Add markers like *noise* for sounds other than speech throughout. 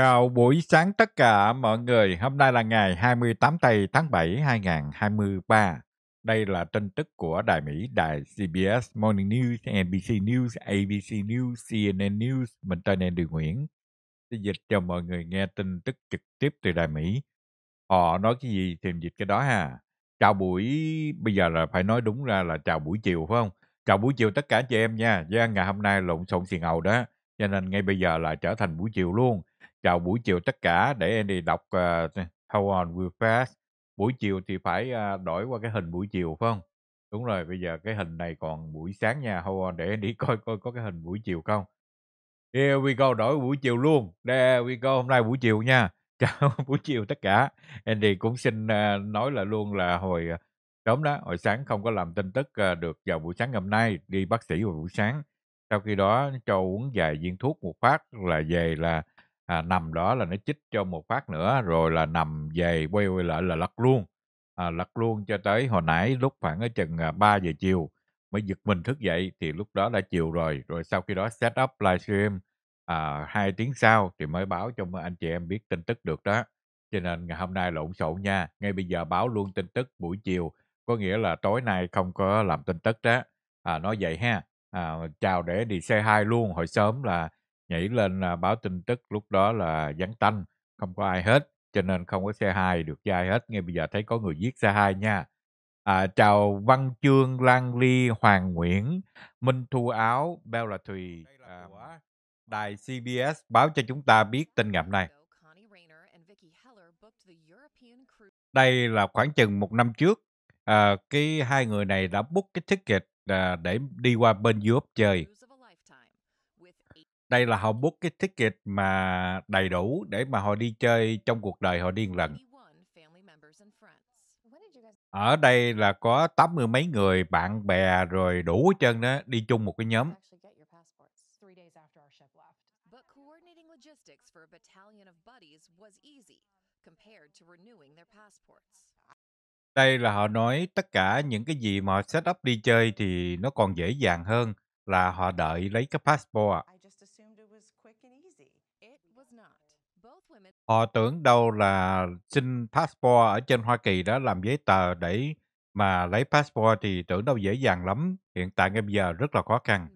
chào buổi sáng tất cả mọi người. Hôm nay là ngày 28 tây tháng 7 2023. Đây là tin tức của Đài Mỹ, Đài CBS, Morning News, NBC News, ABC News, CNN News. Mình tên Andy Nguyễn. Tôi dịch cho mọi người nghe tin tức trực tiếp từ Đài Mỹ. Họ nói cái gì thì dịch cái đó ha. Chào buổi, bây giờ là phải nói đúng ra là chào buổi chiều phải không? Chào buổi chiều tất cả chị em nha. Yeah, ngày hôm nay lộn xộn xì ngầu đó. Cho nên ngay bây giờ là trở thành buổi chiều luôn chào buổi chiều tất cả để Andy đọc uh, How on We Fast buổi chiều thì phải uh, đổi qua cái hình buổi chiều phải không đúng rồi bây giờ cái hình này còn buổi sáng nha How on để Andy *laughs* coi coi có cái hình buổi chiều không Here we go đổi buổi chiều luôn There we go hôm nay buổi chiều nha *laughs* chào *laughs* buổi chiều tất cả Andy cũng xin uh, nói là luôn là hồi sớm đó hồi sáng không có làm tin tức uh, được vào buổi sáng ngày hôm nay đi bác sĩ vào buổi sáng sau khi đó cho uống vài viên thuốc một phát là về là à, nằm đó là nó chích cho một phát nữa rồi là nằm về quay quay lại là lật luôn à, lật luôn cho tới hồi nãy lúc khoảng ở chừng 3 à, giờ chiều mới giật mình thức dậy thì lúc đó đã chiều rồi rồi sau khi đó set up livestream à, hai tiếng sau thì mới báo cho anh chị em biết tin tức được đó cho nên ngày hôm nay lộn xộn nha ngay bây giờ báo luôn tin tức buổi chiều có nghĩa là tối nay không có làm tin tức đó à, nói vậy ha à, chào để đi xe hai luôn hồi sớm là nhảy lên à, báo tin tức lúc đó là vắng tanh không có ai hết cho nên không có xe hai được dai hết ngay bây giờ thấy có người giết xe hai nha à, chào văn chương lan ly hoàng nguyễn minh thu áo beo là thùy à, đài cbs báo cho chúng ta biết tin ngậm này đây là khoảng chừng một năm trước à, cái hai người này đã book cái ticket à, để đi qua bên Europe chơi đây là họ book cái ticket mà đầy đủ để mà họ đi chơi trong cuộc đời họ đi lần. Ở đây là có tám mươi mấy người bạn bè rồi đủ hết trơn đó đi chung một cái nhóm. Đây là họ nói tất cả những cái gì mà họ set up đi chơi thì nó còn dễ dàng hơn là họ đợi lấy cái passport. Họ tưởng đâu là xin passport ở trên Hoa Kỳ đó làm giấy tờ để mà lấy passport thì tưởng đâu dễ dàng lắm. Hiện tại ngay bây giờ rất là khó khăn.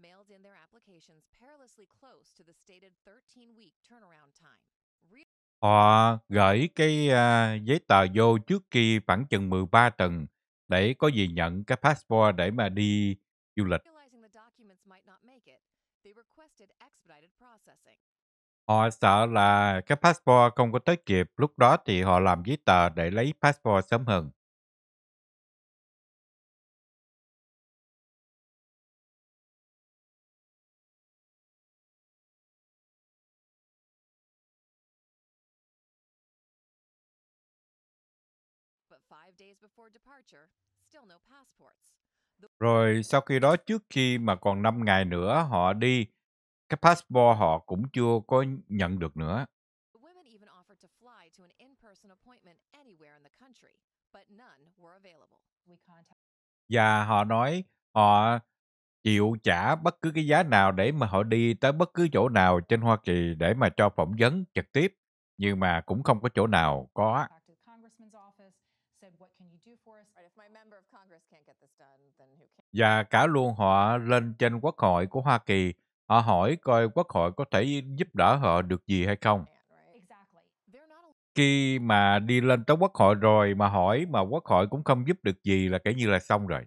Họ gửi cái uh, giấy tờ vô trước khi khoảng chừng 13 tuần để có gì nhận cái passport để mà đi du lịch. Họ sợ là cái passport không có tới kịp, lúc đó thì họ làm giấy tờ để lấy passport sớm hơn. Rồi sau khi đó trước khi mà còn 5 ngày nữa họ đi cái passport họ cũng chưa có nhận được nữa. Và họ nói họ chịu trả bất cứ cái giá nào để mà họ đi tới bất cứ chỗ nào trên Hoa Kỳ để mà cho phỏng vấn trực tiếp, nhưng mà cũng không có chỗ nào có. Và cả luôn họ lên trên Quốc hội của Hoa Kỳ Họ hỏi coi quốc hội có thể giúp đỡ họ được gì hay không. Khi mà đi lên tới quốc hội rồi mà hỏi mà quốc hội cũng không giúp được gì là kể như là xong rồi.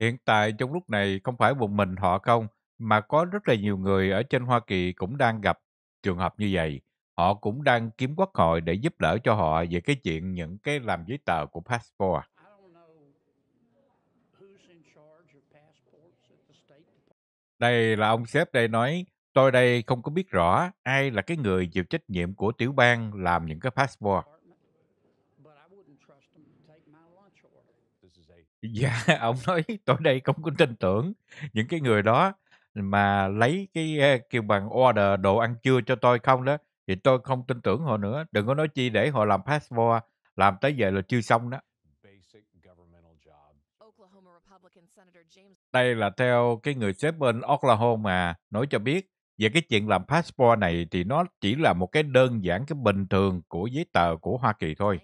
Hiện tại trong lúc này không phải một mình họ không, mà có rất là nhiều người ở trên Hoa Kỳ cũng đang gặp trường hợp như vậy. Họ cũng đang kiếm quốc hội để giúp đỡ cho họ về cái chuyện những cái làm giấy tờ của passport. Đây là ông sếp đây nói, tôi đây không có biết rõ ai là cái người chịu trách nhiệm của tiểu bang làm những cái passport. Dạ, *laughs* ông nói tôi đây không có tin tưởng những cái người đó mà lấy cái kêu bằng order đồ ăn trưa cho tôi không đó thì tôi không tin tưởng họ nữa. Đừng có nói chi để họ làm passport, làm tới giờ là chưa xong đó. Đây là theo cái người sếp bên Oklahoma nói cho biết về cái chuyện làm passport này thì nó chỉ là một cái đơn giản cái bình thường của giấy tờ của Hoa Kỳ thôi.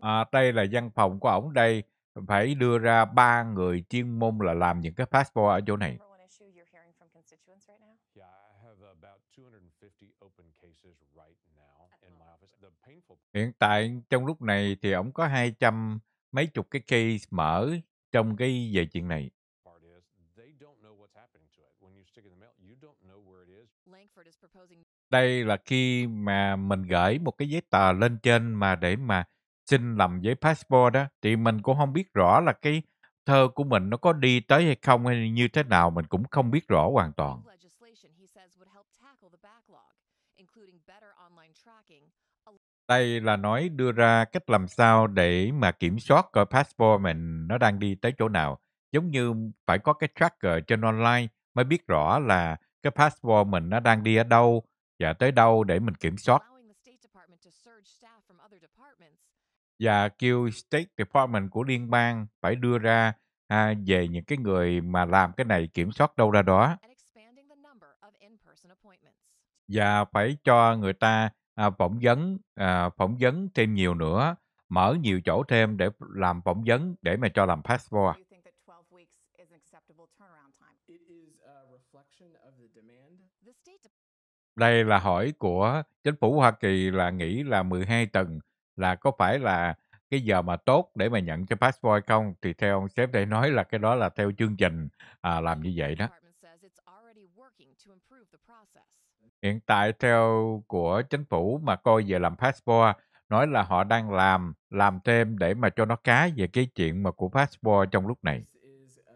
À, đây là văn phòng của ổng đây phải đưa ra ba người chuyên môn là làm những cái passport ở chỗ này. Hiện tại trong lúc này thì ông có hai trăm mấy chục cái case mở trong cái về chuyện này. Đây là khi mà mình gửi một cái giấy tờ lên trên mà để mà xin làm giấy passport đó thì mình cũng không biết rõ là cái thơ của mình nó có đi tới hay không hay như thế nào mình cũng không biết rõ hoàn toàn. đây là nói đưa ra cách làm sao để mà kiểm soát cái passport mình nó đang đi tới chỗ nào giống như phải có cái tracker trên online mới biết rõ là cái passport mình nó đang đi ở đâu và tới đâu để mình kiểm soát và kêu State Department của liên bang phải đưa ra à, về những cái người mà làm cái này kiểm soát đâu ra đó và phải cho người ta à, phỏng vấn à, phỏng vấn thêm nhiều nữa mở nhiều chỗ thêm để làm phỏng vấn để mà cho làm passport à? đây là hỏi của chính phủ Hoa Kỳ là nghĩ là 12 tuần là có phải là cái giờ mà tốt để mà nhận cho passport không thì theo ông sếp đây nói là cái đó là theo chương trình à, làm như vậy đó hiện tại theo của chính phủ mà coi về làm passport nói là họ đang làm làm thêm để mà cho nó cá về cái chuyện mà của passport trong lúc này uh,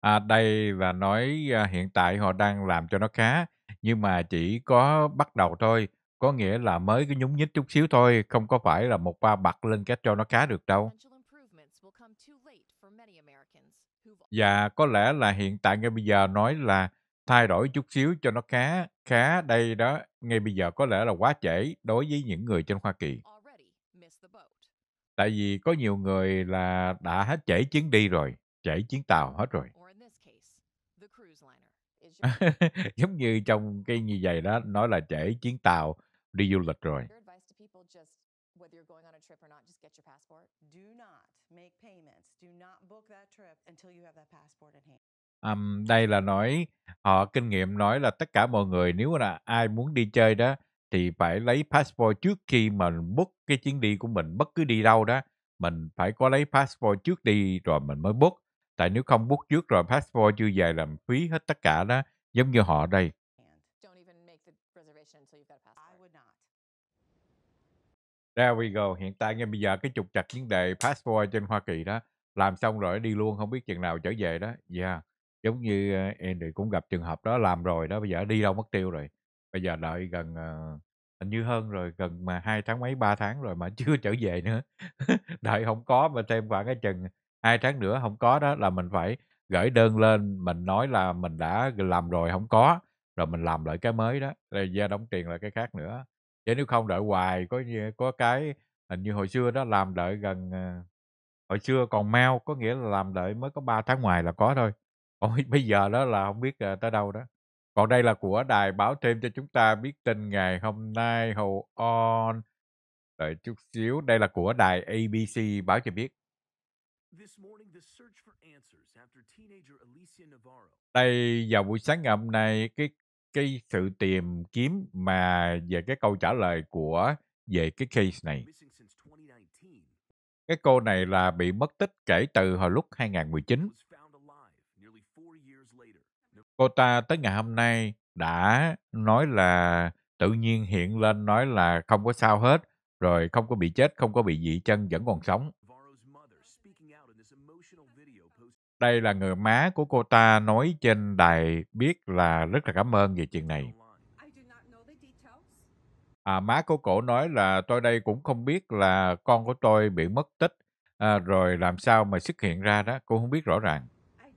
à, đây và nói à, hiện tại họ đang làm cho nó khá nhưng mà chỉ có bắt đầu thôi có nghĩa là mới cái nhúng nhích chút xíu thôi không có phải là một ba bật lên cách cho nó cá được đâu và dạ, có lẽ là hiện tại ngay bây giờ nói là thay đổi chút xíu cho nó khá khá đây đó ngay bây giờ có lẽ là quá trễ đối với những người trên Hoa Kỳ. Tại vì có nhiều người là đã hết trễ chuyến đi rồi, trễ chuyến tàu hết rồi. *laughs* Giống như trong cái như vậy đó, nói là trễ chuyến tàu đi du lịch rồi whether you're going on a trip or not, just get your passport? Do not make payments. Do not book that trip until you have that passport in hand. Um, đây là nói họ ờ, kinh nghiệm nói là tất cả mọi người nếu là ai muốn đi chơi đó thì phải lấy passport trước khi mình book cái chuyến đi của mình bất cứ đi đâu đó mình phải có lấy passport trước đi rồi mình mới book tại nếu không book trước rồi passport chưa về làm phí hết tất cả đó giống như họ đây There we go. Hiện tại ngay bây giờ cái trục trặc vấn đề passport trên Hoa Kỳ đó làm xong rồi đi luôn không biết chừng nào trở về đó. Yeah. Giống như em ờ, thì cũng gặp trường hợp đó làm rồi đó bây giờ đi đâu mất tiêu rồi. Bây giờ đợi gần ờ, hình như hơn rồi gần mà hai tháng mấy ba tháng rồi mà *laughs* chưa trở về nữa *laughs* đợi không có mà thêm khoảng cái chừng hai tháng nữa không có đó là mình phải gửi đơn lên mình nói là mình đã làm rồi không có rồi mình làm lại cái mới đó rồi ra đóng tiền lại cái khác nữa chứ nếu không đợi hoài có có cái hình như hồi xưa đó làm đợi gần ờ, hồi xưa còn mau có nghĩa là làm đợi mới có 3 tháng ngoài là có thôi còn *laughs* bây giờ đó là không biết ờ, tới đâu đó còn đây là của đài báo thêm cho chúng ta biết tin ngày hôm nay hold on đợi chút xíu đây là của đài ABC báo cho biết đây vào buổi sáng ngày hôm nay cái cái sự tìm kiếm mà về cái câu trả lời của về cái case này. Cái cô này là bị mất tích kể từ hồi lúc 2019. Cô ta tới ngày hôm nay đã nói là tự nhiên hiện lên nói là không có sao hết, rồi không có bị chết, không có bị dị chân, vẫn còn sống. Đây là người má của cô ta nói trên đài biết là rất là cảm ơn về chuyện này. À, má của cổ nói là tôi đây cũng không biết là con của tôi bị mất tích à, rồi làm sao mà xuất hiện ra đó, cô không biết rõ ràng. Và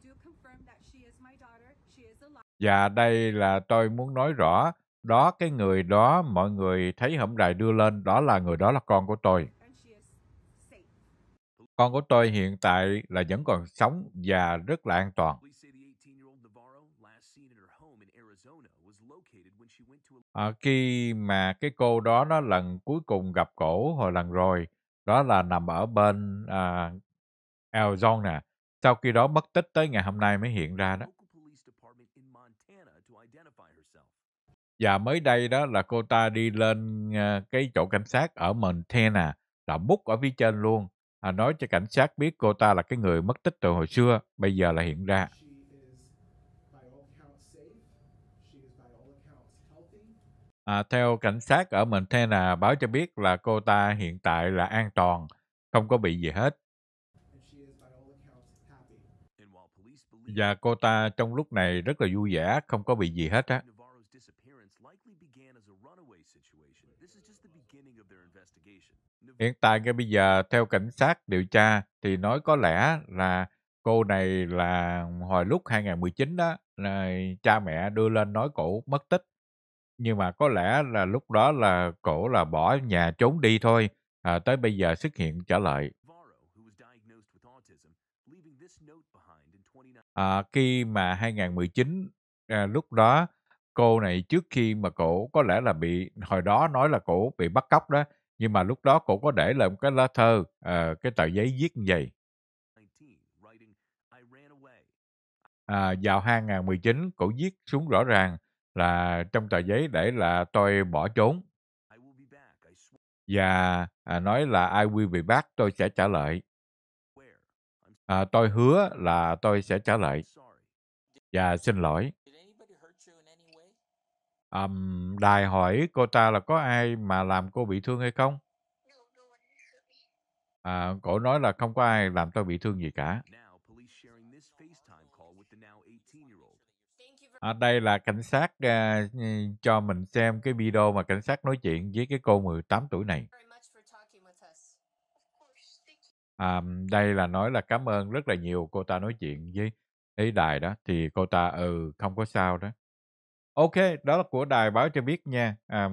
dạ, đây là tôi muốn nói rõ, đó cái người đó mọi người thấy hổng đài đưa lên, đó là người đó là con của tôi. Con của tôi hiện tại là vẫn còn sống và rất là an toàn. À, khi mà cái cô đó nó lần cuối cùng gặp cổ hồi lần rồi, đó là nằm ở bên à, Arizona. Sau khi đó mất tích tới ngày hôm nay mới hiện ra đó. Và mới đây đó là cô ta đi lên à, cái chỗ cảnh sát ở Montana, là bút ở phía trên luôn à, nói cho cảnh sát biết cô ta là cái người mất tích từ hồi xưa, bây giờ là hiện ra. À, theo cảnh sát ở Montana à, báo cho biết là cô ta hiện tại là an toàn, không có bị gì hết. Và cô ta trong lúc này rất là vui vẻ, không có bị gì hết á. hiện tại ngay bây giờ theo cảnh sát điều tra thì nói có lẽ là cô này là hồi lúc 2019 đó là cha mẹ đưa lên nói cổ mất tích nhưng mà có lẽ là lúc đó là cổ là bỏ nhà trốn đi thôi à, tới bây giờ xuất hiện trở lại à, khi mà 2019 à, lúc đó cô này trước khi mà cổ có lẽ là bị hồi đó nói là cổ bị bắt cóc đó nhưng mà lúc đó cổ có để lại một cái lá thơ à, cái tờ giấy viết như vậy à, vào 2019 cổ viết xuống rõ ràng là trong tờ giấy để là tôi bỏ trốn và à, nói là ai quy về bác tôi sẽ trả lại à, tôi hứa là tôi sẽ trả lại và xin lỗi um, đài hỏi cô ta là có ai mà làm cô bị thương hay không? À, cổ nói là không có ai làm tôi bị thương gì cả. À, đây là cảnh sát uh, cho mình xem cái video mà cảnh sát nói chuyện với cái cô 18 tuổi này. À, đây là nói là cảm ơn rất là nhiều cô ta nói chuyện với ý đài đó thì cô ta ừ không có sao đó Ok, đó là của đài báo cho biết nha. À,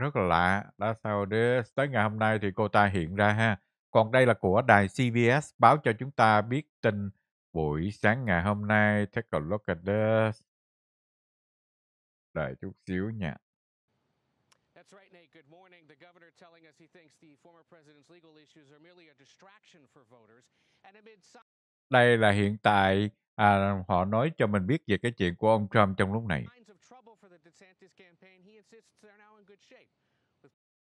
rất là lạ. Đã sao để tới ngày hôm nay thì cô ta hiện ra ha. Còn đây là của đài CBS báo cho chúng ta biết tin buổi sáng ngày hôm nay. Take a look at this. Đợi chút xíu nha. That's right, Nate. Good morning. The governor telling us he thinks the former president's legal issues are merely a distraction for voters. And amid... Đây là hiện tại à, họ nói cho mình biết về cái chuyện của ông Trump trong lúc này.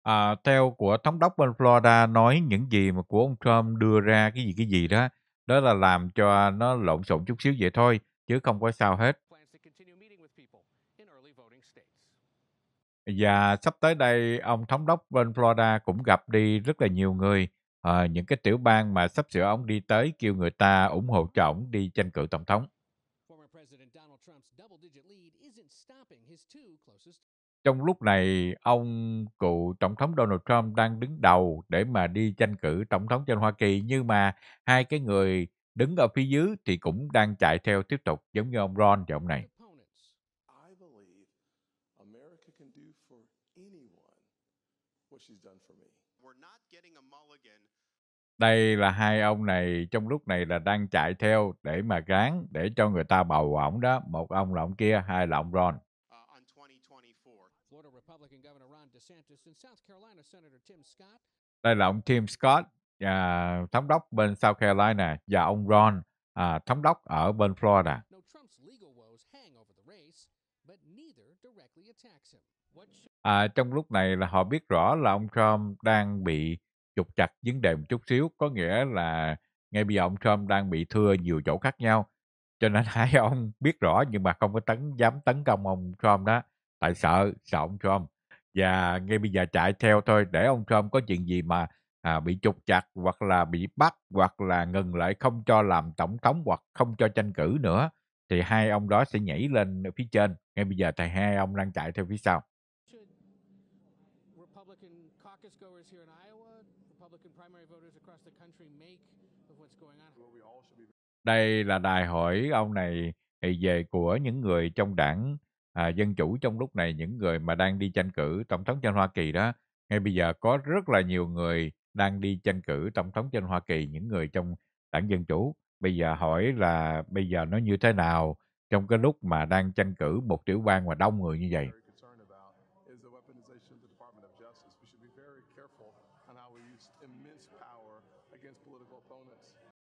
À, theo của thống đốc bên Florida nói những gì mà của ông Trump đưa ra cái gì cái gì đó đó là làm cho nó lộn xộn chút xíu vậy thôi chứ không có sao hết. Và sắp tới đây ông thống đốc bên Florida cũng gặp đi rất là nhiều người à, những cái tiểu bang mà sắp sửa ông đi tới kêu người ta ủng hộ cho ông đi tranh cử tổng thống. Trong lúc này, ông cựu Tổng thống Donald Trump đang đứng đầu để mà đi tranh cử Tổng thống trên Hoa Kỳ, nhưng mà hai cái người đứng ở phía dưới thì cũng đang chạy theo tiếp tục giống như ông Ron và ông này. đây là hai ông này trong lúc này là đang chạy theo để mà gán để cho người ta bầu ổng đó một ông là ông kia hai là ông Ron uh, đây là ông Tim Scott à, thống đốc bên South Carolina và ông Ron à, thống đốc ở bên Florida à, trong lúc này là họ biết rõ là ông Trump đang bị trục trặc vấn đề một chút xíu có nghĩa là ngay bây giờ ông Trump đang bị thưa nhiều chỗ khác nhau cho nên *laughs* hai ông biết rõ nhưng mà không có tấn dám tấn công ông Trump đó tại sợ sợ ông Trump và ngay bây giờ chạy theo thôi để ông Trump có chuyện gì mà à, bị trục chặt hoặc là bị bắt hoặc là ngừng lại không cho làm tổng thống hoặc không cho tranh cử nữa thì hai ông đó sẽ nhảy lên phía trên ngay bây giờ thầy hai ông đang chạy theo phía sau đây là đài hỏi ông này về của những người trong đảng à, Dân Chủ trong lúc này, những người mà đang đi tranh cử Tổng thống trên Hoa Kỳ đó. Ngay bây giờ có rất là nhiều người đang đi tranh cử Tổng thống trên Hoa Kỳ, những người trong đảng Dân Chủ. Bây giờ hỏi là bây giờ nó như thế nào trong cái lúc mà đang tranh cử một tiểu bang mà đông người như vậy.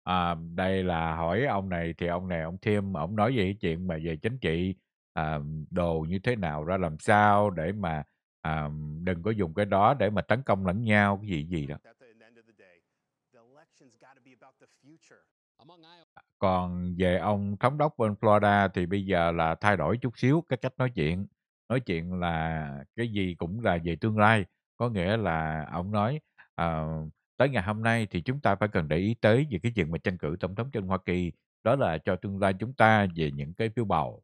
à, đây là hỏi ông này thì ông này ông thêm ông nói về chuyện mà về chính trị à, đồ như thế nào ra làm sao để mà à, đừng có dùng cái đó để mà tấn công lẫn nhau cái gì gì đó à, còn về ông thống đốc bên Florida thì bây giờ là thay đổi chút xíu cái cách nói chuyện nói chuyện là cái gì cũng là về tương lai có nghĩa là ông nói uh, tới ngày hôm nay thì chúng ta phải cần để ý tới về cái chuyện mà tranh cử tổng thống trên Hoa Kỳ, đó là cho tương lai chúng ta về những cái phiếu bầu.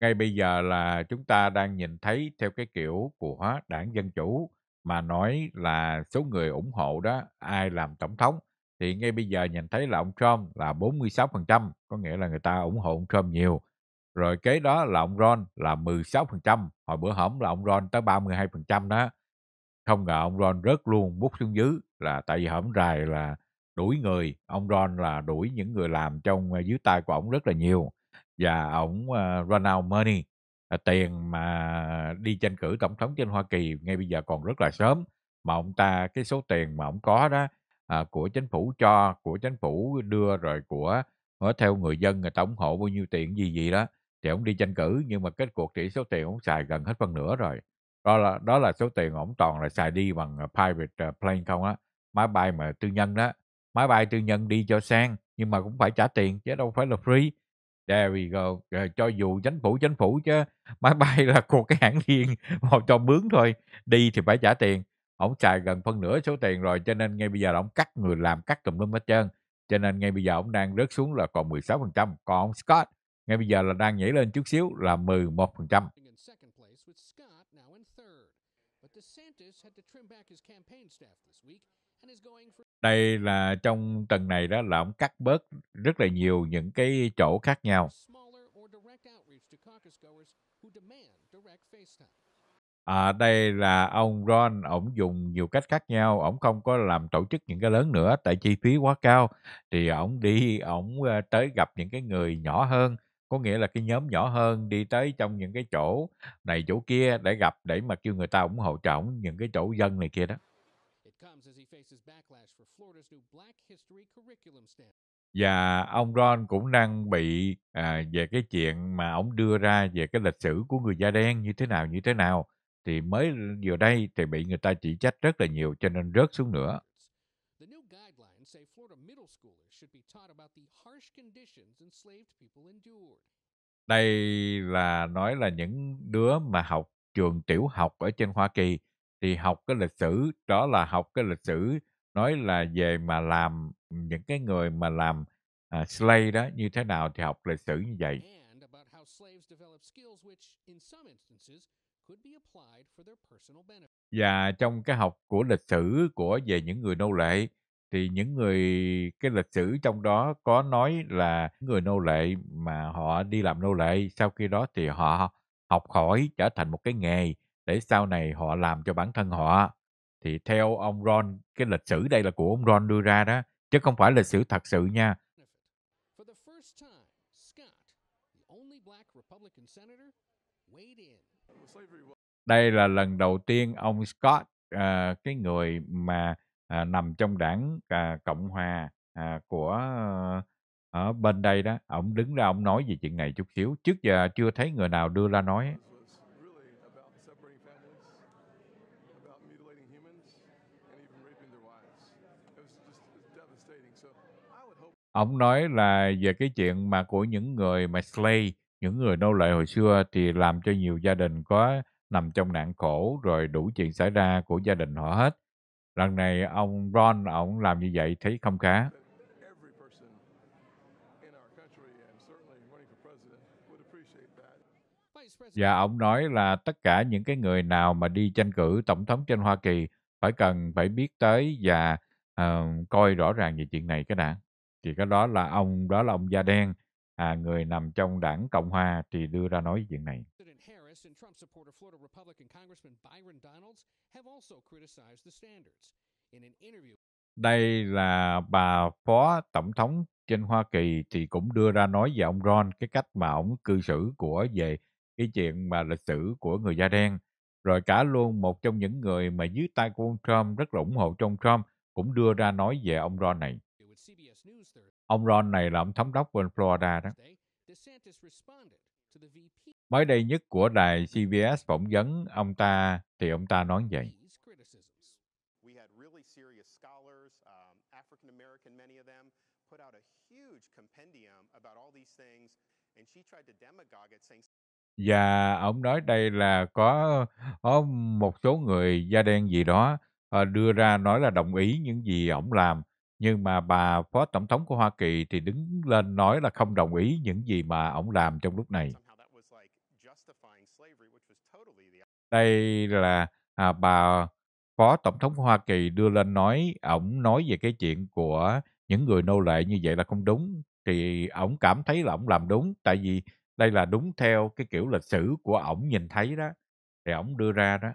Ngay bây giờ là chúng ta đang nhìn thấy theo cái kiểu của đảng Dân Chủ mà nói là số người ủng hộ đó ai làm tổng thống thì ngay bây giờ nhìn thấy là ông Trump là 46%, có nghĩa là người ta ủng hộ ông Trump nhiều. Rồi kế đó là ông Ron là 16%, hồi bữa hổm là ông Ron tới 32% đó. Không ngờ ông Ron rớt luôn bút xuống dưới là tại vì hổm Rài là đuổi người. Ông Ron là đuổi những người làm trong ờ, dưới tay của ông rất là nhiều. Và ông uh, ờ, run out money. À, tiền mà đi tranh cử tổng thống trên Hoa Kỳ ngay bây giờ còn rất là sớm. Mà ông ta cái số tiền mà ông có đó à, của chính phủ cho, của chính phủ đưa rồi của ờ, theo người dân người ta ủng hộ bao nhiêu tiền gì gì đó thì ông đi tranh cử nhưng mà kết cuộc chỉ số tiền ông xài gần hết phần nửa rồi đó là đó là số tiền ổn toàn là xài đi bằng à, private à, plane không á máy bay mà tư nhân đó máy bay tư nhân đi cho sang nhưng mà cũng phải trả tiền chứ đâu phải là free there we go ờ, cho dù chính phủ chính phủ chứ *laughs* máy bay là của cái hãng riêng họ cho mướn thôi đi thì phải trả tiền ổng xài gần phân nửa số tiền rồi cho nên ngay bây giờ ổng cắt người làm cắt tùm lum hết trơn cho nên ngay bây giờ ổng đang rớt xuống là còn 16% còn ông Scott ngay bây giờ là đang nhảy lên chút xíu là 11%. đây là trong tầng này đó là ông cắt bớt rất là nhiều những cái chỗ khác nhau. À, đây là ông Ron, ổng dùng nhiều cách khác nhau, ổng không có làm tổ chức những cái lớn nữa tại chi phí quá cao thì ổng đi ổng ờ, tới gặp những cái người nhỏ hơn có nghĩa là cái nhóm nhỏ hơn đi tới trong những cái chỗ này chỗ kia để gặp để mà kêu người ta ủng hộ trọng những cái chỗ dân này kia đó và ông Ron cũng đang bị à, về cái chuyện mà ông đưa ra về cái lịch sử của người da đen như thế nào như thế nào thì mới vừa đây thì bị người ta chỉ trách rất là nhiều cho nên rớt xuống nữa đây là nói là những đứa mà học trường tiểu học ở trên Hoa Kỳ thì học cái lịch sử đó là học cái lịch sử nói là về mà làm những cái người mà làm uh, slave đó như thế nào thì học lịch sử như vậy. Và trong cái học của lịch sử của về những người nô lệ thì những người cái lịch sử trong đó có nói là người nô lệ mà họ đi làm nô lệ sau khi đó thì họ học hỏi trở thành một cái nghề để sau này họ làm cho bản thân họ thì theo ông Ron cái lịch sử đây là của ông Ron đưa ra đó chứ không phải lịch sử thật sự nha đây là lần đầu tiên ông Scott uh, cái người mà à, nằm trong đảng à, cộng hòa à, của ờ, ở bên đây đó ông đứng ra ông nói về chuyện này chút xíu trước giờ chưa thấy người nào đưa ra nói Ông nói là về cái chuyện mà của những người mà slay, những người nô lệ hồi xưa thì làm cho nhiều gia đình có nằm trong nạn khổ rồi đủ chuyện xảy ra của gia đình họ hết lần này ông Ron ông làm như vậy thấy không khá và dạ, ông nói là tất cả những cái người nào mà đi tranh cử tổng thống trên Hoa Kỳ phải cần phải biết tới và uh, coi rõ ràng về chuyện này cái đã thì cái đó là ông đó là ông da đen à, người nằm trong đảng Cộng hòa thì đưa ra nói chuyện này Protestant Trump supporter Florida Republican Congressman Byron Donalds have also criticized the standards. In an interview đây là bà phó tổng thống trên Hoa Kỳ thì cũng đưa ra nói về ông Ron cái cách mà ông cư xử của về cái chuyện mà lịch sử của người da đen rồi cả luôn một trong những người mà dưới tay của ông Trump rất là ủng hộ trong Trump cũng đưa ra nói về ông Ron này. Ông Ron này là ông thống đốc bên Florida đó. Mới đây nhất của đài CBS phỏng vấn ông ta thì ông ta nói vậy. Um, Và ông nói đây là có, có một số người da đen gì đó ờ, đưa ra nói là đồng ý những gì ông làm nhưng mà bà phó tổng thống của Hoa Kỳ thì đứng lên nói là không đồng ý những gì mà ông làm trong lúc này. Đây là, à, bà Phó Tổng thống Hoa Kỳ đưa lên nói, ổng nói về cái chuyện của những người nô lệ như vậy là không đúng, thì ổng cảm thấy là ổng làm đúng, tại vì đây là đúng theo cái kiểu lịch sử của ổng nhìn thấy đó, thì ổng đưa ra đó.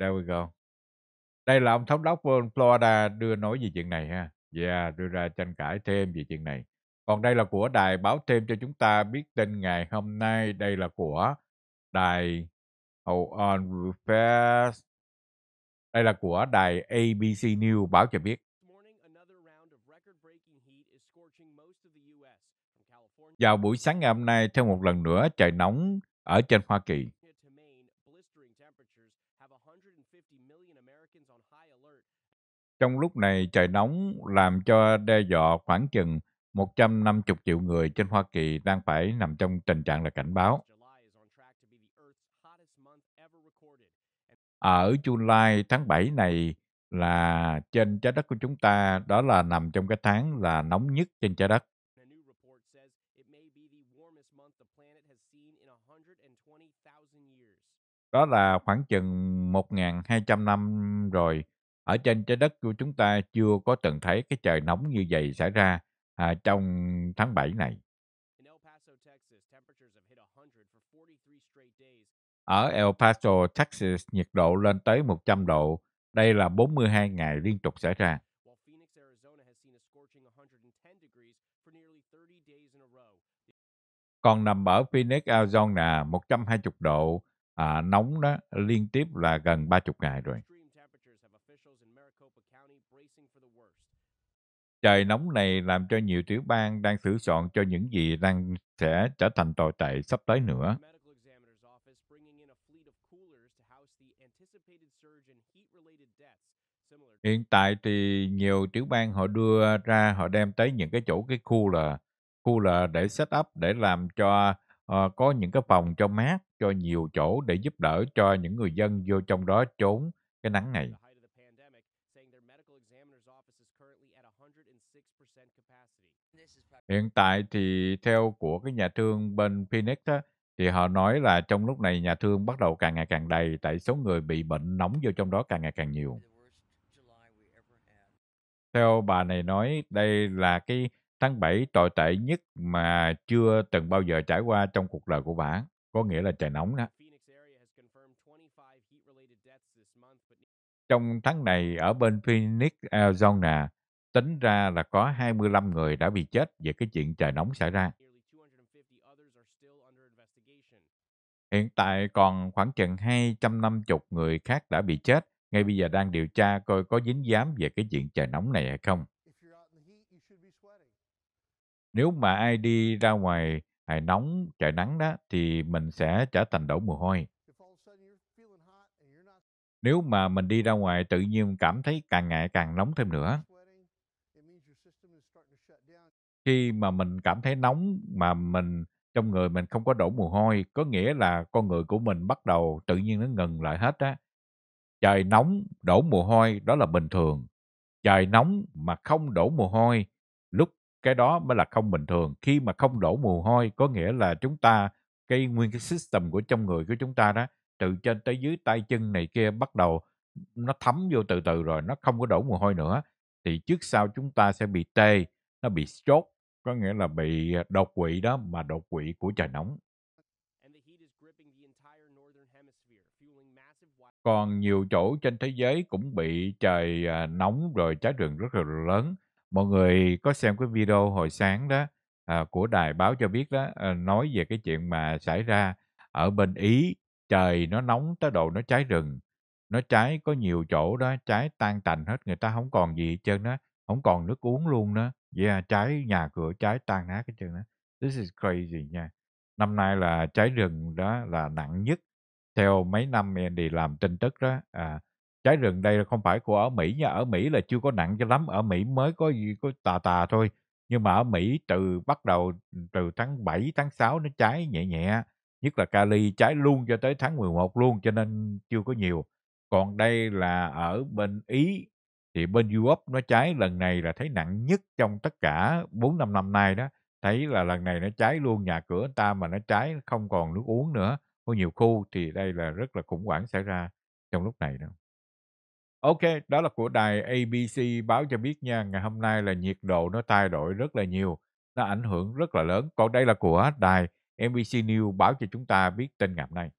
There we go. Đây là ông thống đốc Florida đưa nói về chuyện này ha. Yeah, đưa ra tranh cãi thêm về chuyện này. Còn đây là của đài báo thêm cho chúng ta biết tên ngày hôm nay. Đây là của đài Hold on real fast. Đây là của đài ABC News báo cho biết. Vào buổi sáng ngày hôm nay, thêm một lần nữa trời nóng ở trên Hoa Kỳ. Trong lúc này, trời nóng làm cho đe dọa khoảng chừng 150 triệu người trên Hoa Kỳ đang phải nằm trong tình trạng là cảnh báo. ở July tháng 7 này là trên trái đất của chúng ta đó là nằm trong cái tháng là nóng nhất trên trái đất. Đó là khoảng chừng 1.200 năm rồi. Ở trên trái đất của chúng ta chưa có từng thấy cái trời nóng như vậy xảy ra à, trong tháng 7 này. Ở El Paso, Texas, nhiệt độ lên tới 100 độ. Đây là 42 ngày liên tục xảy ra. Còn nằm ở Phoenix, Arizona, 120 độ, à, nóng đó liên tiếp là gần 30 ngày rồi. Trời nóng này làm cho nhiều tiểu bang đang sửa soạn cho những gì đang sẽ trở thành tồi tệ sắp tới nữa. hiện tại thì nhiều tiểu bang họ đưa ra họ đem tới những cái chỗ cái khu là khu là để set up để làm cho uh, có những cái phòng cho mát cho nhiều chỗ để giúp đỡ cho những người dân vô trong đó trốn cái nắng này. Hiện tại thì theo của cái nhà thương bên Phoenix đó, thì họ nói là trong lúc này nhà thương bắt đầu càng ngày càng đầy tại số người bị bệnh nóng vô trong đó càng ngày càng nhiều. Theo bà này nói, đây là cái tháng 7 tồi tệ nhất mà chưa từng bao giờ trải qua trong cuộc đời của bà, có nghĩa là trời nóng đó. Trong tháng này ở bên Phoenix, Arizona, tính ra là có 25 người đã bị chết về cái chuyện trời nóng xảy ra. Hiện tại còn khoảng chừng 250 người khác đã bị chết ngay bây giờ đang điều tra coi có dính dám về cái chuyện trời nóng này hay không. Nếu mà ai đi ra ngoài hay nóng, trời nắng đó thì mình sẽ trở thành đổ mồ hôi. Nếu mà mình đi ra ngoài tự nhiên cảm thấy càng ngày càng nóng thêm nữa. Khi mà mình cảm thấy nóng mà mình trong người mình không có đổ mồ hôi, có nghĩa là con người của mình bắt đầu tự nhiên nó ngừng lại hết á Trời nóng, đổ mồ hôi đó là bình thường. Trời nóng mà không đổ mồ hôi, lúc cái đó mới là không bình thường. Khi mà không đổ mồ hôi có nghĩa là chúng ta, cái nguyên cái system của trong người của chúng ta đó, từ trên tới dưới tay chân này kia bắt đầu nó thấm vô từ từ rồi, nó không có đổ mồ hôi nữa. Thì trước sau chúng ta sẽ bị tê, nó bị stroke, có nghĩa là bị đột quỵ đó mà đột quỵ của trời nóng còn nhiều chỗ trên thế giới cũng bị trời à, nóng rồi cháy rừng rất là lớn mọi người có xem cái video hồi sáng đó à, của đài báo cho biết đó à, nói về cái chuyện mà xảy ra ở bên ý trời nó nóng tới độ nó cháy rừng nó cháy có nhiều chỗ đó cháy tan tành hết người ta không còn gì hết trơn đó không còn nước uống luôn đó yeah, cháy nhà cửa cháy tan nát hết trơn đó this is crazy nha năm nay là cháy rừng đó là nặng nhất theo mấy năm Andy làm tin tức đó, à, trái rừng đây không phải của ở Mỹ nha, ở Mỹ là chưa có nặng cho lắm, ở Mỹ mới có có tà tà thôi. Nhưng mà ở Mỹ từ bắt đầu từ tháng 7, tháng 6 nó cháy nhẹ nhẹ, nhất là Cali cháy luôn cho tới tháng 11 luôn cho nên chưa có nhiều. Còn đây là ở bên Ý thì bên Europe nó cháy lần này là thấy nặng nhất trong tất cả 4 năm năm nay đó. Thấy là lần này nó cháy luôn nhà cửa ta mà nó cháy không còn nước uống nữa có nhiều khu thì đây là rất là khủng hoảng xảy ra trong lúc này đó. Ok, đó là của đài ABC báo cho biết nha, ngày hôm nay là nhiệt độ nó thay đổi rất là nhiều, nó ảnh hưởng rất là lớn. Còn đây là của đài NBC News báo cho chúng ta biết tên ngày này.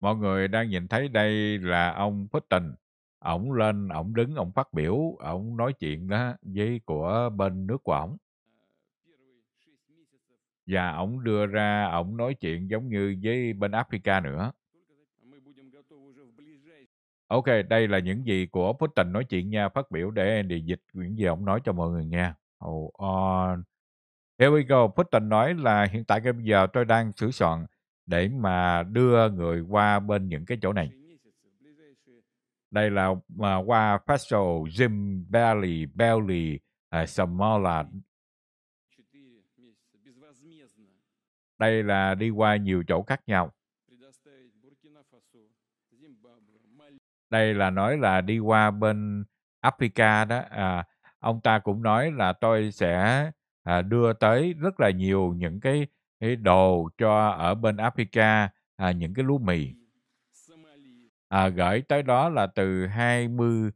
Mọi người đang nhìn thấy đây là ông Putin, ổng lên ổng đứng ổng phát biểu ổng nói chuyện đó với của bên nước của ổng và ổng đưa ra ổng nói chuyện giống như với bên Africa nữa Ok, đây là những gì của Putin nói chuyện nha, phát biểu để Andy dịch những gì ổng nói cho mọi người nghe. Hold on. Here we go. Putin nói là hiện tại cái bây giờ tôi đang sửa soạn để mà đưa người qua bên những cái chỗ này đây là mà qua Paso, Jim Bailey, Bailey, uh, à, Samola. Đây là đi qua nhiều chỗ khác nhau. Đây là nói là đi qua bên Africa đó. À, ông ta cũng nói là tôi sẽ à, đưa tới rất là nhiều những cái, cái đồ cho ở bên Africa, à, những cái lúa mì à, gửi tới đó là từ 25.000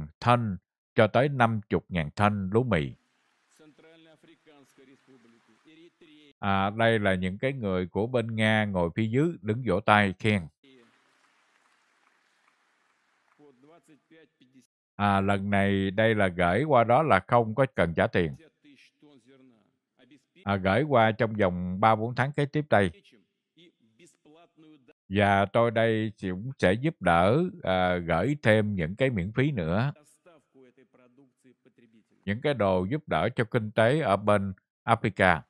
ờ, thân cho tới 50.000 thân lúa mì. À, đây là những cái người của bên Nga ngồi phía dưới đứng vỗ tay khen. À, lần này đây là gửi qua đó là không có cần trả tiền. À, gửi qua trong vòng 3-4 tháng kế tiếp đây và tôi đây cũng sẽ giúp đỡ à, gửi thêm những cái miễn phí nữa những cái đồ giúp đỡ cho kinh tế ở bên Africa.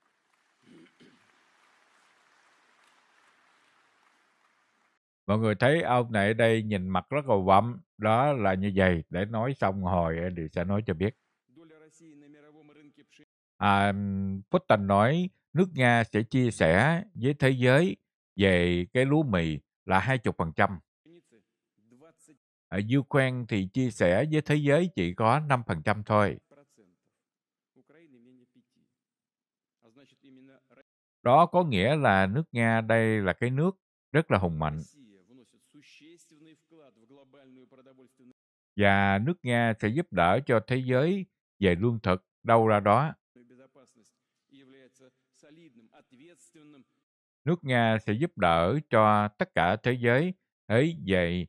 Mọi người thấy ông này ở đây nhìn mặt rất là bậm, đó là như vậy. Để nói xong hồi thì sẽ nói cho biết. À, Putin nói nước Nga sẽ chia sẻ với thế giới về cái lúa mì là 20%. Ở Ukraine thì chia sẻ với thế giới chỉ có 5% thôi. Đó có nghĩa là nước Nga đây là cái nước rất là hùng mạnh. Và nước Nga sẽ giúp đỡ cho thế giới về lương thực đâu ra đó. nước Nga sẽ giúp đỡ cho tất cả thế giới ấy về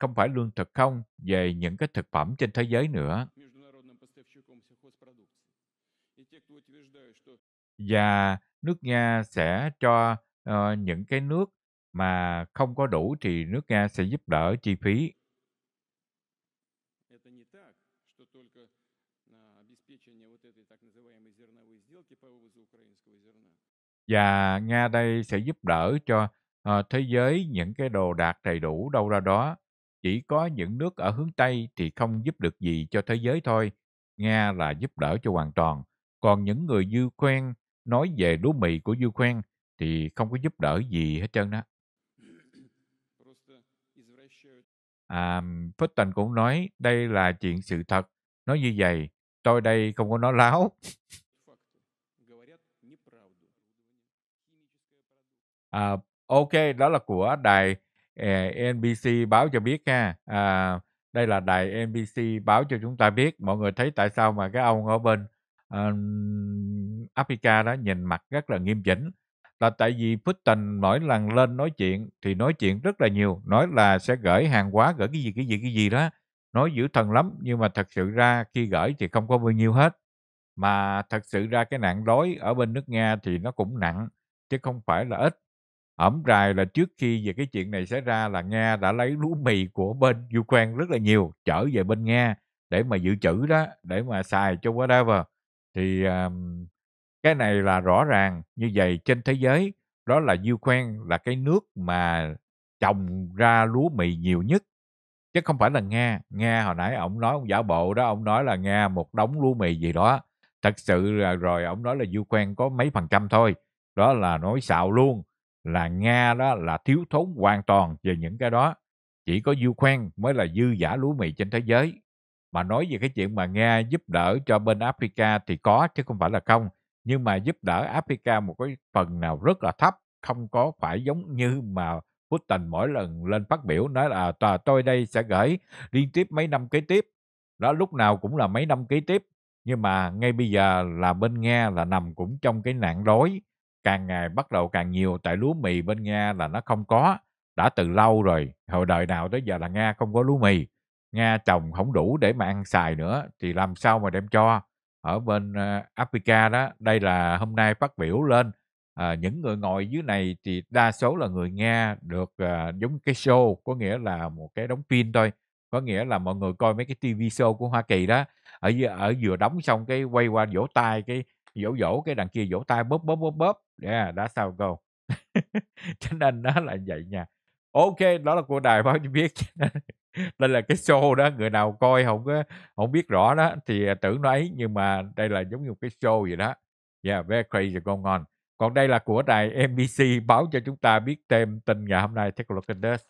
không phải lương thực không, về những cái thực phẩm trên thế giới nữa. Và nước Nga sẽ cho uh, những cái nước mà không có đủ thì nước Nga sẽ giúp đỡ chi phí và Nga đây sẽ giúp đỡ cho à, thế giới những cái đồ đạc đầy đủ đâu ra đó. Chỉ có những nước ở hướng Tây thì không giúp được gì cho thế giới thôi. Nga là giúp đỡ cho hoàn toàn. Còn những người dư khoen nói về đố mì của dư khoen thì không có giúp đỡ gì hết trơn đó. À, Putin cũng nói đây là chuyện sự thật. Nói như vậy, tôi đây không có nói láo. À, ok, đó là của đài eh, à, NBC báo cho biết ha. À, đây là đài NBC báo cho chúng ta biết. Mọi người thấy tại sao mà cái ông ở bên uh, Africa đó nhìn mặt rất là nghiêm chỉnh là tại vì Putin mỗi lần lên nói chuyện thì nói chuyện rất là nhiều, nói là sẽ gửi hàng hóa, gửi cái gì cái gì cái gì đó, nói dữ thần lắm nhưng mà thật sự ra khi gửi thì không có bao nhiêu hết. Mà thật sự ra cái nạn đói ở bên nước Nga thì nó cũng nặng chứ không phải là ít ẩm rài là trước khi về cái chuyện này xảy ra là Nga đã lấy lúa mì của bên Ukraine rất là nhiều trở về bên Nga để mà dự trữ đó để mà xài cho whatever thì um, cái này là rõ ràng như vậy trên thế giới đó là Ukraine là cái nước mà trồng ra lúa mì nhiều nhất chứ không phải là Nga Nga hồi nãy ông nói ông giả bộ đó ông nói là Nga một đống lúa mì gì đó thật sự là rồi ông nói là Ukraine có mấy phần trăm thôi đó là nói xạo luôn là Nga đó là thiếu thốn hoàn toàn về những cái đó. Chỉ có Ukraine mới là dư giả lúa mì trên thế giới. Mà nói về cái chuyện mà Nga giúp đỡ cho bên Africa thì có chứ không phải là không. Nhưng mà giúp đỡ Africa một cái phần nào rất là thấp, không có phải giống như mà Putin mỗi lần lên phát biểu nói là à, tôi đây sẽ gửi liên tiếp mấy năm kế tiếp. Đó lúc nào cũng là mấy năm kế tiếp. Nhưng mà ngay bây giờ là bên Nga là nằm cũng trong cái nạn đói, càng ngày bắt đầu càng nhiều tại lúa mì bên Nga là nó không có đã từ lâu rồi hồi đời nào tới giờ là Nga không có lúa mì Nga trồng không đủ để mà ăn xài nữa thì làm sao mà đem cho ở bên uh, Africa đó đây là hôm nay phát biểu lên à, những người ngồi dưới này thì đa số là người Nga được à, giống cái show có nghĩa là một cái đóng phim thôi có nghĩa là mọi người coi mấy cái TV show của Hoa Kỳ đó ở ở vừa đóng xong cái quay qua vỗ tay cái vỗ vỗ cái đằng kia vỗ tay bóp bóp bóp bóp Yeah, that's how it go. *laughs* cho nên nó là vậy nha. Ok, đó là của đài báo cho biết. *laughs* đây là cái show đó người nào coi không có không biết rõ đó thì à, tưởng nó ấy nhưng mà đây là giống như một cái show gì đó yeah very crazy going on còn đây là của đài NBC báo cho chúng ta biết thêm tin ngày hôm nay take a look at this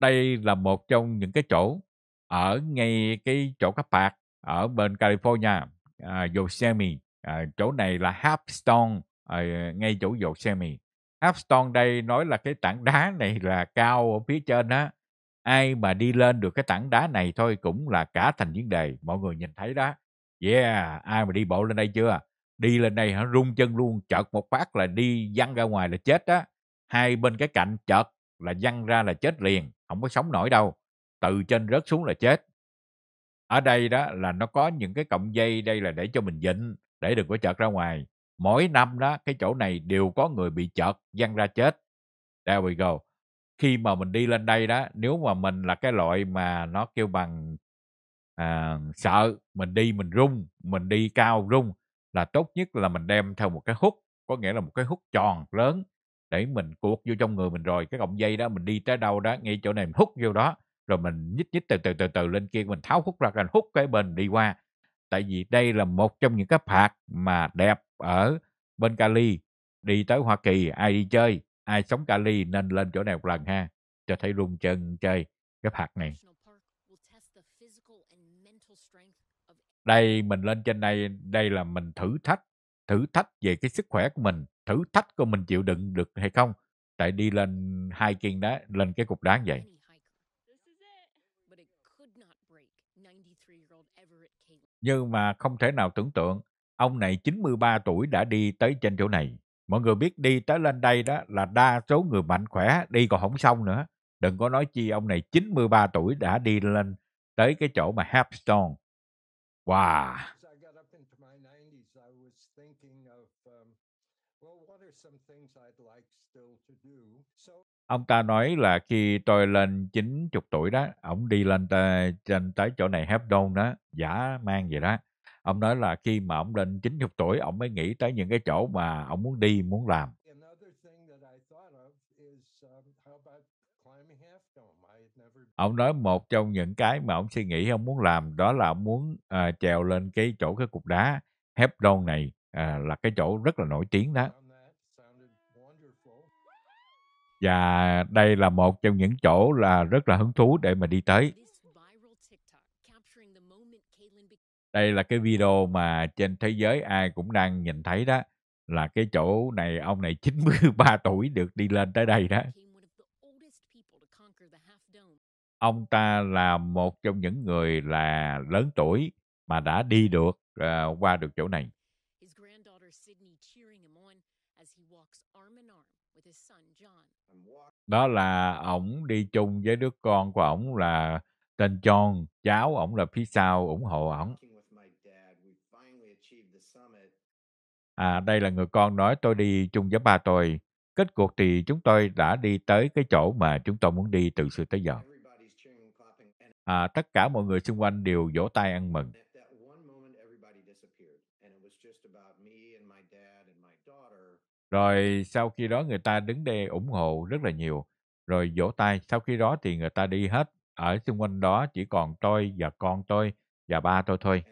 đây là một trong những cái chỗ ở ngay cái chỗ các bạc ở bên California à, Yosemite à, chỗ này là Hapstone à, ngay chỗ Yosemite Stone đây nói là cái tảng đá này là cao ở phía trên á ai mà đi lên được cái tảng đá này thôi cũng là cả thành vấn đề mọi người nhìn thấy đó yeah ai mà đi bộ lên đây chưa đi lên đây hả rung chân luôn chợt một phát là đi văng ra ngoài là chết á hai bên cái cạnh chợt là văng ra là chết liền không có sống nổi đâu từ trên rớt xuống là chết ở đây đó là nó có những cái cọng dây đây là để cho mình dịnh để đừng có chợt ra ngoài mỗi năm đó cái chỗ này đều có người bị chợt văng ra chết there we go khi mà mình đi lên đây đó nếu mà mình là cái loại mà nó kêu bằng à, sợ mình đi mình rung mình đi cao rung là tốt nhất là mình đem theo một cái hút có nghĩa là một cái hút tròn lớn để mình cuột vô trong người mình rồi cái cọng dây đó mình đi tới đâu đó ngay chỗ này mình hút vô đó rồi mình nhích nhích từ từ từ từ lên kia mình tháo hút ra rồi hút cái bên đi qua tại vì đây là một trong những cái phạt mà đẹp ở bên Cali đi tới Hoa Kỳ ai đi chơi ai sống Cali nên lên chỗ này một lần ha cho thấy rung chân chơi cái phạt này đây mình lên trên đây đây là mình thử thách thử thách về cái sức khỏe của mình thử thách của mình chịu đựng được hay không tại đi lên hai kiên đá lên cái cục đá vậy nhưng mà không thể nào tưởng tượng, ông này 93 tuổi đã đi tới trên chỗ này. Mọi người biết đi tới lên đây đó là đa số người mạnh khỏe đi còn không xong nữa. Đừng có nói chi ông này 93 tuổi đã đi lên tới cái chỗ mà Hapstone. Wow, ông ta nói là khi tôi lên 90 tuổi đó ông đi lên tới, trên tới chỗ này hép đôn đó giả mang vậy đó ông nói là khi mà ông lên 90 tuổi ông mới nghĩ tới những cái chỗ mà ông muốn đi muốn làm um, ông nói một trong những cái mà ông suy nghĩ ông muốn làm đó là ông muốn uh, trèo lên cái chỗ cái cục đá hép đôn này uh, là cái chỗ rất là nổi tiếng đó và đây là một trong những chỗ là rất là hứng thú để mà đi tới. Đây là cái video mà trên thế giới ai cũng đang nhìn thấy đó là cái chỗ này ông này 93 *laughs* tuổi được đi lên tới đây đó. Ông ta là một trong những người là lớn tuổi mà đã đi được uh, qua được chỗ này. đó là ổng đi chung với đứa con của ổng là tên John, cháu ổng là phía sau ủng hộ ổng. À, đây là người con nói tôi đi chung với ba tôi. Kết cuộc thì chúng tôi đã đi tới cái chỗ mà chúng tôi muốn đi từ xưa tới giờ. À, tất cả mọi người xung quanh đều vỗ tay ăn mừng. rồi sau khi đó người ta đứng đây ủng hộ rất là nhiều rồi vỗ tay sau khi đó thì người ta đi hết ở xung quanh đó chỉ còn tôi và con tôi và ba tôi thôi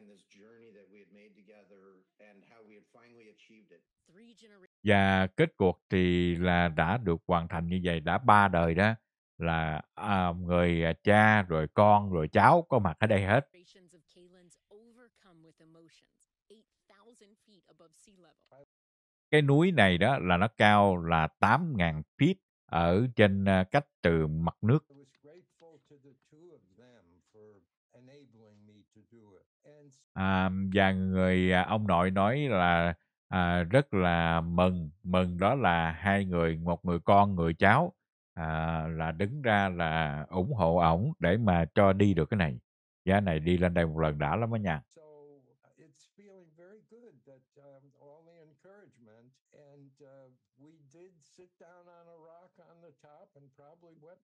và kết cuộc thì là đã được hoàn thành như vậy đã ba đời đó là à, người à, cha rồi con rồi cháu có mặt ở đây hết cái núi này đó là nó cao là 8.000 feet ở trên ờ, cách từ mặt nước. À, và người à, ông nội nói là à, rất là mừng mừng đó là hai người một người con người cháu à, là đứng ra là ủng hộ ổng để mà cho đi được cái này giá này đi lên đây một lần đã lắm á nha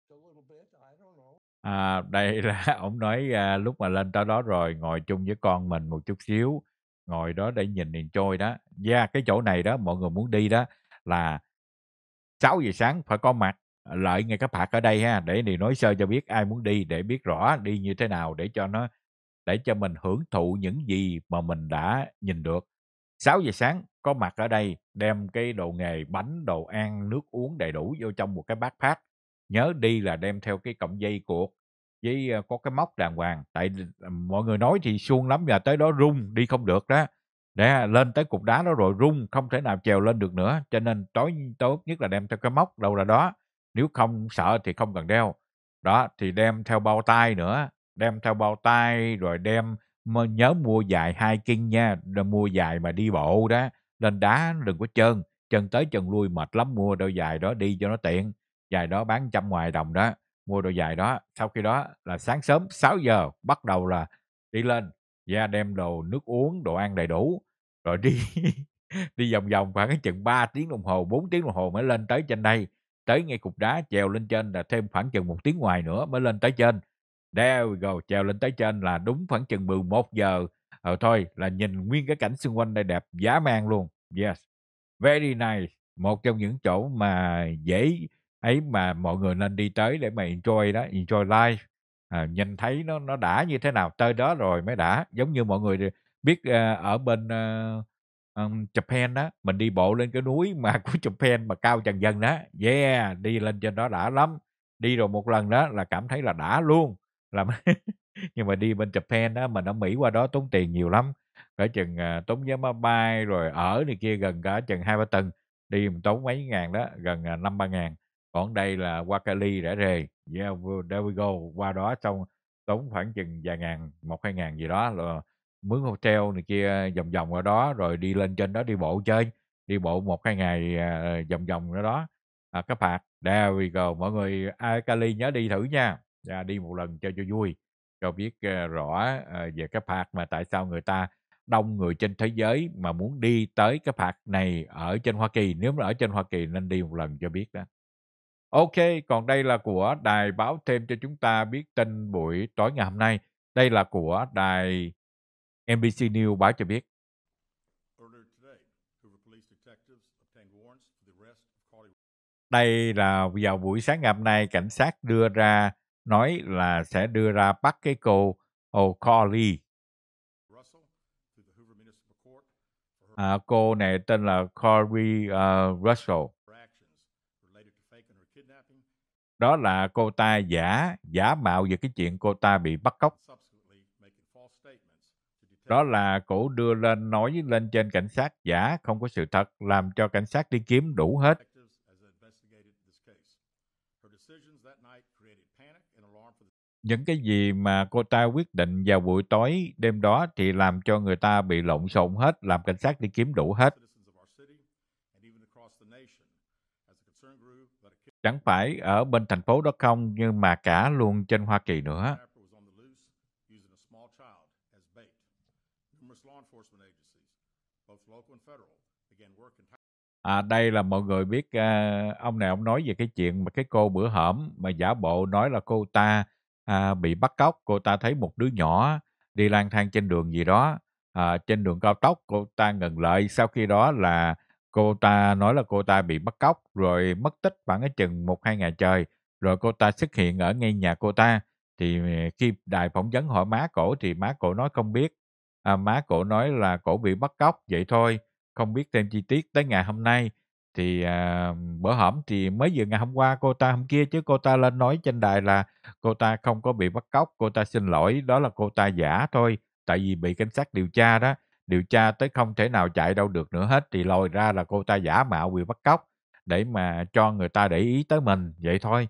*laughs* À, đây là *laughs* ông nói à, lúc mà lên tới đó rồi ngồi chung với con mình một chút xíu ngồi đó để nhìn đèn trôi đó ra yeah, cái chỗ này đó mọi người muốn đi đó là 6 giờ sáng phải có mặt lợi ngay các phạt ở đây ha để thì nói sơ cho biết ai muốn đi để biết rõ đi như thế nào để cho nó để cho mình hưởng thụ những gì mà mình đã nhìn được 6 giờ sáng có mặt ở đây đem cái đồ nghề bánh đồ ăn nước uống đầy đủ vô trong một cái bát phát nhớ đi là đem theo cái cọng dây cuộc với ờ, có cái móc đàng hoàng tại ờ, mọi người nói thì suông lắm và tới đó rung đi không được đó để lên tới cục đá đó rồi rung không thể nào trèo lên được nữa cho nên tối tốt nhất là đem theo cái móc đâu là đó nếu không sợ thì không cần đeo đó thì đem theo bao tay nữa đem theo bao tay rồi đem nhớ mua dài hai kinh nha mua dài mà đi bộ đó lên đá đừng có chân chân tới chân lui mệt lắm mua đôi dài đó đi cho nó tiện giày đó bán trăm ngoài đồng đó mua đôi giày đó sau khi đó là sáng sớm 6 giờ bắt đầu là đi lên ra đem đồ nước uống đồ ăn đầy đủ rồi đi *laughs* đi vòng vòng khoảng chừng 3 tiếng đồng hồ 4 tiếng đồng hồ mới lên tới trên đây tới ngay cục đá trèo lên trên là thêm khoảng chừng một tiếng ngoài nữa mới lên tới trên there we go trèo lên tới trên là đúng khoảng chừng 11 giờ ờ thôi là nhìn nguyên cái cảnh xung quanh đây đẹp giá man luôn yes very nice một trong những chỗ mà dễ ấy mà mọi người nên đi tới để mà enjoy đó enjoy life à, nhìn thấy nó nó đã như thế nào tới đó rồi mới đã giống như mọi người biết uh, ở bên uh, um, Japan đó mình đi bộ lên cái núi mà *laughs* của Japan mà cao dần dần đó yeah đi lên trên đó đã lắm đi rồi một lần đó là cảm thấy là đã luôn Làm *laughs* nhưng mà đi bên Japan đó mình ở Mỹ qua đó tốn tiền nhiều lắm cỡ chừng uh, tốn vé máy bay rồi ở này kia gần cả chừng hai ba tầng, đi tốn mấy ngàn đó gần năm ba ngàn còn đây là Wakali rẻ rề yeah there we go qua đó xong tốn khoảng chừng vài ngàn một hai ngàn gì đó là ờ, mướn hotel này kia vòng vòng ở đó rồi đi lên trên đó đi bộ chơi đi bộ một hai ngày à, ờ, vòng vòng ở đó à, các phạt there we go mọi người Akali nhớ đi thử nha à, đi một lần chơi cho vui cho biết uh, rõ uh, về cái phạt mà tại sao người ta đông người trên thế giới mà muốn đi tới cái phạt này ở trên Hoa Kỳ nếu mà ở trên Hoa Kỳ nên đi một lần cho biết đó Ok, còn đây là của đài báo thêm cho chúng ta biết tin buổi tối ngày hôm nay. Đây là của đài NBC News báo cho biết. Đây là vào buổi sáng ngày hôm nay, cảnh sát đưa ra, nói là sẽ đưa ra bắt cái cô O'Collie. Oh, à, cô này tên là Corey uh, à, Russell đó là cô ta giả giả mạo về cái chuyện cô ta bị bắt cóc đó là cổ đưa lên nói lên trên cảnh sát giả không có sự thật làm cho cảnh sát đi kiếm đủ hết những cái gì mà cô ta quyết định vào buổi tối đêm đó thì làm cho người ta bị lộn xộn hết làm cảnh sát đi kiếm đủ hết chẳng phải ở bên thành phố đó không nhưng mà cả luôn trên Hoa Kỳ nữa. À, đây là mọi người biết à, ông này ông nói về cái chuyện mà cái cô bữa hổm mà giả bộ nói là cô ta à, bị bắt cóc, cô ta thấy một đứa nhỏ đi lang thang trên đường gì đó, à, trên đường cao tốc cô ta ngừng lại. Sau khi đó là Cô ta nói là cô ta bị bắt cóc rồi mất tích khoảng cái chừng một hai ngày trời. Rồi cô ta xuất hiện ở ngay nhà cô ta. Thì ờ, khi đài phỏng vấn hỏi má cổ thì má cổ nói không biết. À, má cổ nói là cổ bị bắt cóc vậy thôi. Không biết thêm chi tiết tới ngày hôm nay. Thì à, bữa hổm thì mới vừa ngày hôm qua cô ta hôm kia chứ cô ta lên nói trên đài là cô ta không có bị bắt cóc. Cô ta xin lỗi đó là cô ta giả thôi. Tại vì bị cảnh sát điều tra đó điều tra tới không thể nào chạy đâu được nữa hết thì lòi ra là cô ta giả mạo bị bắt cóc để mà cho người ta để ý tới mình vậy thôi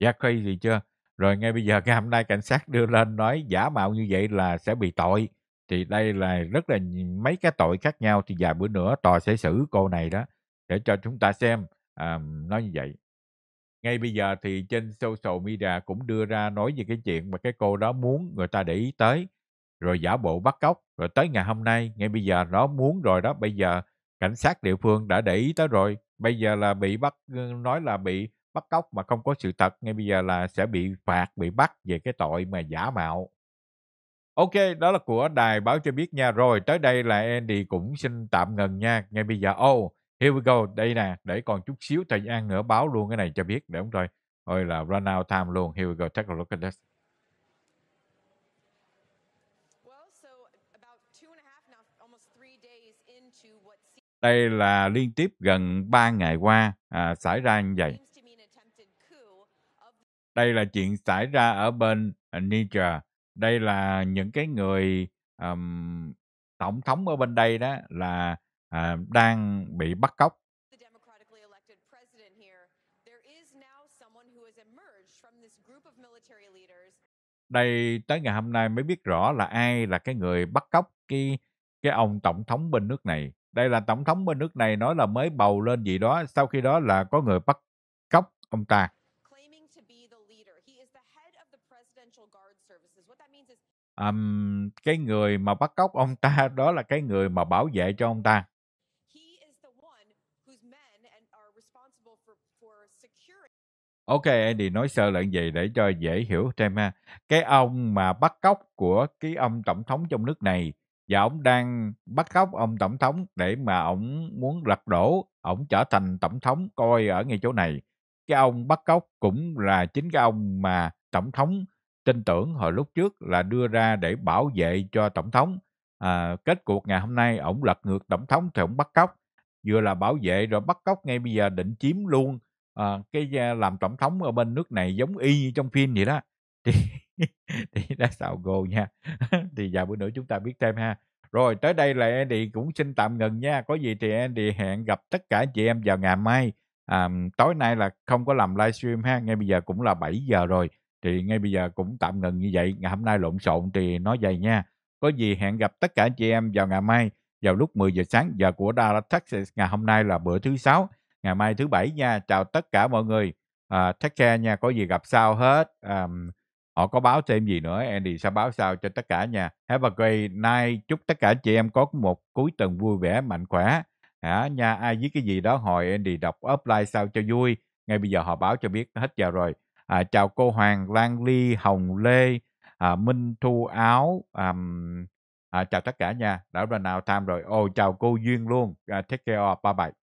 dạ crazy gì chưa rồi ngay bây giờ *laughs* ngày hôm nay cảnh sát đưa lên nói giả mạo như vậy là sẽ bị tội thì đây là rất là mấy cái tội khác nhau thì vài bữa nữa tòa sẽ xử cô này đó để cho chúng ta xem à, nói như vậy ngay bây giờ thì trên social media cũng đưa ra nói về cái chuyện mà cái cô đó muốn người ta để ý tới rồi giả bộ bắt cóc, rồi tới ngày hôm nay, ngay bây giờ nó muốn rồi đó, bây giờ cảnh sát địa phương đã để ý tới rồi, bây giờ là bị bắt, ừ, nói là bị bắt cóc mà không có sự thật, ngay bây giờ là sẽ bị phạt, bị bắt về cái tội mà giả mạo. Ok, đó là của đài báo cho biết nha. Rồi, tới đây là Andy cũng xin tạm ngừng nha. Ngay bây giờ, oh, here we go, đây nè, để còn chút xíu thời gian nữa báo luôn cái này cho biết, để không thôi. Ôi là run out time luôn, here we go, take a look at this. Đây là liên tiếp gần 3 ngày qua à, xảy ra như vậy. Đây là chuyện xảy ra ở bên à, Niger. Đây là những cái người um, tổng thống ở bên đây đó là à, đang bị bắt cóc. Đây tới ngày hôm nay mới biết rõ là ai là cái người bắt cóc cái cái ông tổng thống bên nước này đây là tổng thống bên nước này nói là mới bầu lên gì đó, sau khi đó là có người bắt cóc ông ta. Um, cái người mà bắt cóc ông ta đó là cái người mà bảo vệ cho ông ta. Ok, Andy nói sơ là gì để cho dễ hiểu, Trem ha. Cái ông mà bắt cóc của cái ông tổng thống trong nước này và ông đang bắt cóc ông tổng thống để mà ông muốn lật đổ ông trở thành tổng thống coi ở ngay chỗ này cái ông bắt cóc cũng là chính cái ông mà tổng thống tin tưởng hồi lúc trước là đưa ra để bảo vệ cho tổng thống à, kết cuộc ngày hôm nay ông lật ngược tổng thống thì ông bắt cóc vừa là bảo vệ rồi bắt cóc ngay bây giờ định chiếm luôn à, cái làm tổng thống ở bên nước này giống y như trong phim vậy đó thì *laughs* thì đã xào gồ nha *laughs* thì vào bữa nữa chúng ta biết thêm ha rồi tới đây là Andy cũng xin tạm ngừng nha có gì thì Andy hẹn gặp tất cả chị em vào ngày mai à, tối nay là không có làm livestream ha ngay bây giờ cũng là 7 giờ rồi thì ngay bây giờ cũng tạm ngừng như vậy ngày hôm nay lộn xộn thì nói vậy nha có gì hẹn gặp tất cả chị em vào ngày mai vào lúc 10 giờ sáng giờ của Dallas Texas ngày hôm nay là bữa thứ sáu ngày mai thứ bảy nha chào tất cả mọi người à, take care nha có gì gặp sau hết à, họ có báo thêm gì nữa Andy sẽ báo sao cho tất cả nha. Have a great night chúc tất cả chị em có một cuối tuần vui vẻ mạnh khỏe hả nha ai viết cái gì đó hồi Andy đọc offline sao cho vui ngay bây giờ họ báo cho biết hết giờ rồi à, chào cô Hoàng Lan Ly Hồng Lê à, Minh Thu Áo à, à, chào tất cả nha đã là nào tham rồi ồ chào cô Duyên luôn à, take care bye bye